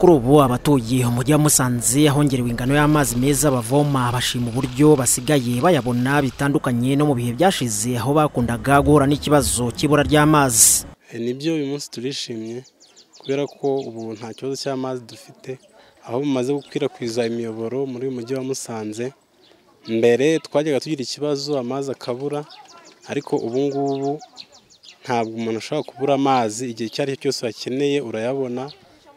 kuri ubu abatuye umujyi wa musanze ahongerewe ingano y'amazi meza bavoma bashima uburyo basigaye bayabona bitandukanye no mu bihe byashize aho bakundaga guhura n'ikibazo cy'ibura ry'amazi eh, nibyo uyu munsi turishimye kubera ko ubu nta kibazo cy'amazi dufite aho bumaze gukwirakwiza imiyoboro muri uyu mujyi wa musanze mbere twajyaga tugira ikibazo amazi akabura ariko ubu ngubu ntabwo umuntu ashobora kubura amazi igihe icyo ari cyo cyose wakeneye urayabona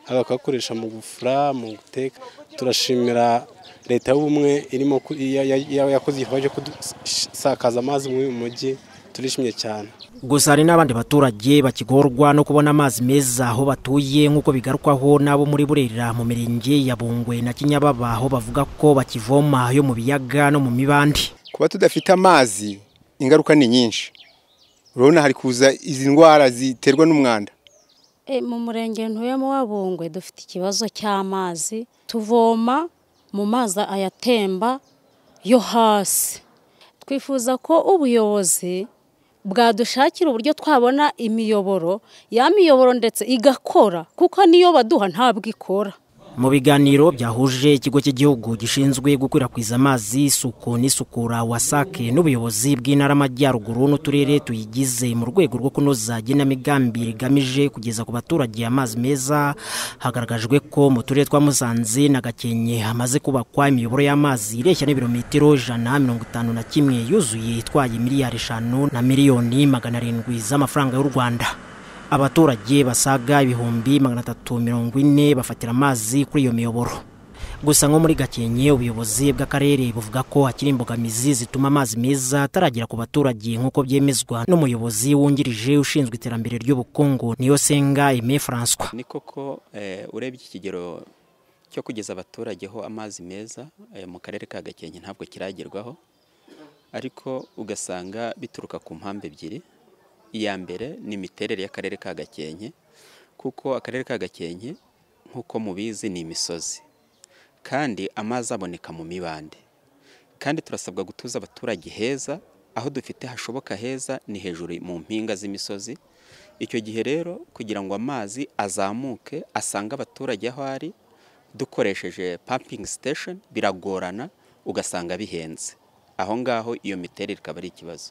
bakayakoresha mu gufura mu guteka turashimira leta y'ubumwe irimo yakoze igikorwa cyo gusakaza amazi muri uyu mujyi turishimye cyane gusa hari n'abandi baturage bakigorwa no kubona amazi meza aho batuye nk'uko bigarukwaho n'abo muri burera mu mirenge ya bungwe na kinyababa aho bavuga ko bakivoma yo mu biyaga no mu mibande kuba tudafite amazi ingaruka ni nyinshi urabona hari kuza izi ndwara ziterwa n'umwanda Eh, mu murenge ntuyemo wa bungwe dufite ikibazo cy'amazi tuvoma mu mazi ayatemba yo hasi twifuza ko ubuyobozi bwadushakira uburyo twabona imiyoboro ya miyoboro ndetse igakora kuko niyo baduha ntabwo ikora. mu biganiro byahuje ikigo cy'igihugu gishinzwe gukwirakwiza amazi isuku n'isukura wasake n'ubuyobozi bw'intara y'amajyaruguru n'uturere tuyigize mu rwego rwo kunoza igenamigambi rigamije kugeza ku baturage amazi meza hagaragajwe ko mu turere twa musanze na gakenke hamaze kubakwa imiyoboro y'amazi ireshya n'ibirometero ijana mirongo itanu na kimwe yuzuye itwaye miliyari eshanu na miliyoni magana arindwi z'amafaranga y'u rwanda abaturage basaga ibihumbi magana atatu mirongo ine bafatira amazi kuri iyo miyoboro gusa nko muri gakenke ubuyobozi bw'akarere buvuga ko hakiri imbogamizi zituma amazi meza ataragera ku baturage nk'uko byemezwa n'umuyobozi wungirije ushinzwe iterambere ry'ubukungu niyo senga eme François ni koko eh, urebye ikigero cyo kugeza abaturageho amazi meza eh, mu karere ka gakenke ntabwo kiragerwaho ariko ugasanga bituruka ku mpamvu ebyiri iya mbere ni imiterere y'akarere ka gakenke kuko akarere ka gakenke nk'uko mubizi ni imisozi kandi amazi aboneka mu mibande kandi turasabwa gutuza abaturage heza aho dufite hashoboka heza ni hejuru mu mpinga z'imisozi icyo gihe rero kugira ngo amazi azamuke asange abaturage aho ari dukoresheje pumping station biragorana ugasanga bihenze aho ngaho iyo miterere ikaba ari ikibazo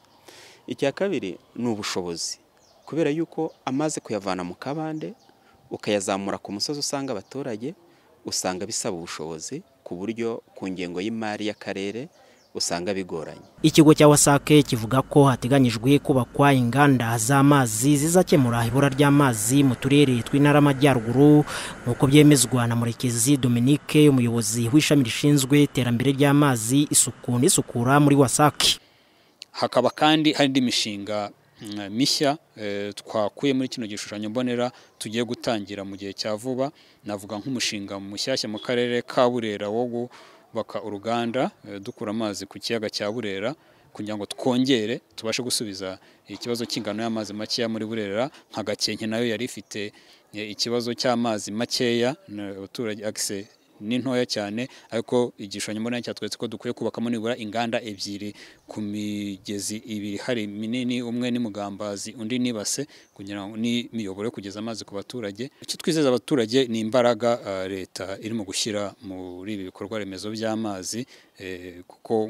icya kabiri ni ubushobozi kubera yuko amaze kuyavana mu kabande ukayazamura ku musozi usanga abaturage usanga bisaba ubushobozi ku buryo ku ngengo y'imari y'akarere usanga bigoranye ikigo cya wasake kivuga ko hateganyijwe kubakwa inganda z'amazi zizakemura ibura ry'amazi mu turere tw'intara y'amajyaruguru nk'uko byemezwa na murekezi dominique umuyobozi w'ishami rishinzwe iterambere ry'amazi isuku n'isukura muri wasake hakaba kandi hari indi mishinga mm, mishya eh, twakuye muri kino gishushanyo mbonera tugiye gutangira mu gihe cya vuba navuga nk'umushinga mushyashya mu karere ka burera wo kubaka uruganda eh, dukura amazi ku kiyaga cya burera kugira ngo twongere tubashe gusubiza ikibazo cy'ingano y'amazi makeya muri burera nka gakenke nayo yari ifite eh, ikibazo cy'amazi makeya abaturage akise ni ntoya cyane ariko igishushanyo mbonera cyatweretse ko dukwiye kubakamo nibura inganda ebyiri ku migezi ibiri hari minini umwe ni mugambazi undi ni base kugira ngo ni imiyoboro yo kugeza amazi ku baturage icyo twizeza abaturage ni imbaraga eh, leta irimo gushyira muri ibi bikorwa remezo by'amazi eh, kuko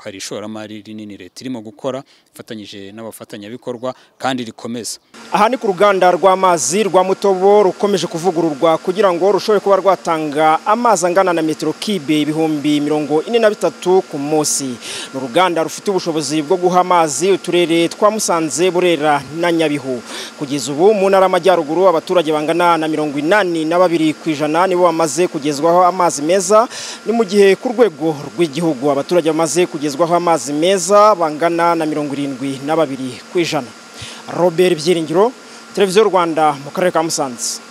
hari ishoramari rinini leta irimo gukora ifatanyije n'abafatanyabikorwa kandi rikomeza aha ni ku ruganda rw'amazi rwa mutobo rukomeje kuvugururwa kugira ngo rushobore kuba rwatanga amazi amazi angana na metero kibe ibihumbi mirongo ine na bitatu ku munsi ni uruganda rufite ubushobozi bwo guha amazi uturere twa musanze burera na nyabihu kugeza ubu mu ntara y'amajyaruguru abaturage bangana na mirongo inani na babiri ku ijana nibo bamaze kugezwaho amazi meza ni mu gihe ku rwego rw'igihugu abaturage bamaze kugezwaho amazi meza bangana na mirongo irindwi na babiri ku ijana robert byiringiro televiziyo rwanda mu karere ka musanze